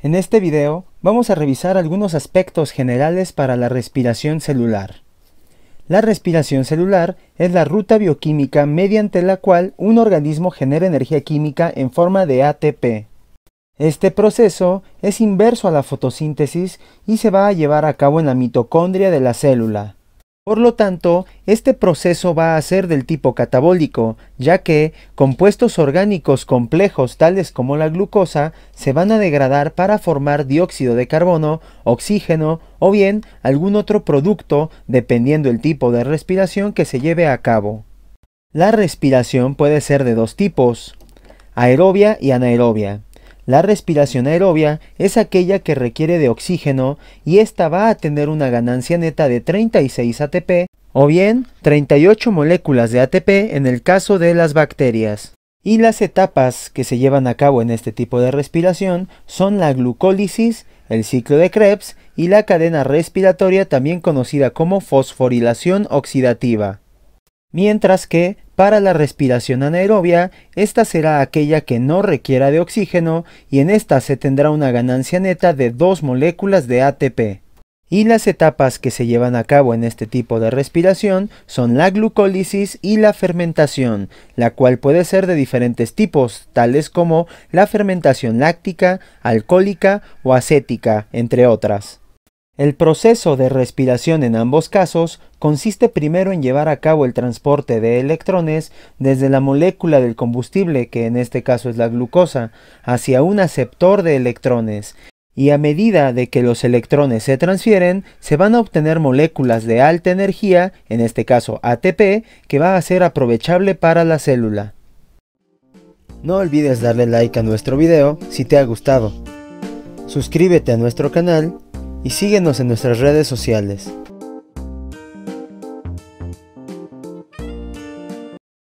En este video vamos a revisar algunos aspectos generales para la respiración celular. La respiración celular es la ruta bioquímica mediante la cual un organismo genera energía química en forma de ATP. Este proceso es inverso a la fotosíntesis y se va a llevar a cabo en la mitocondria de la célula. Por lo tanto, este proceso va a ser del tipo catabólico, ya que compuestos orgánicos complejos tales como la glucosa se van a degradar para formar dióxido de carbono, oxígeno o bien algún otro producto dependiendo el tipo de respiración que se lleve a cabo. La respiración puede ser de dos tipos, aerobia y anaerobia. La respiración aerobia es aquella que requiere de oxígeno y esta va a tener una ganancia neta de 36 ATP o bien 38 moléculas de ATP en el caso de las bacterias. Y las etapas que se llevan a cabo en este tipo de respiración son la glucólisis, el ciclo de Krebs y la cadena respiratoria también conocida como fosforilación oxidativa. Mientras que, para la respiración anaerobia, esta será aquella que no requiera de oxígeno y en esta se tendrá una ganancia neta de dos moléculas de ATP. Y las etapas que se llevan a cabo en este tipo de respiración son la glucólisis y la fermentación, la cual puede ser de diferentes tipos, tales como la fermentación láctica, alcohólica o acética, entre otras. El proceso de respiración en ambos casos consiste primero en llevar a cabo el transporte de electrones desde la molécula del combustible, que en este caso es la glucosa, hacia un aceptor de electrones, y a medida de que los electrones se transfieren, se van a obtener moléculas de alta energía, en este caso ATP, que va a ser aprovechable para la célula. No olvides darle like a nuestro video si te ha gustado. Suscríbete a nuestro canal y síguenos en nuestras redes sociales.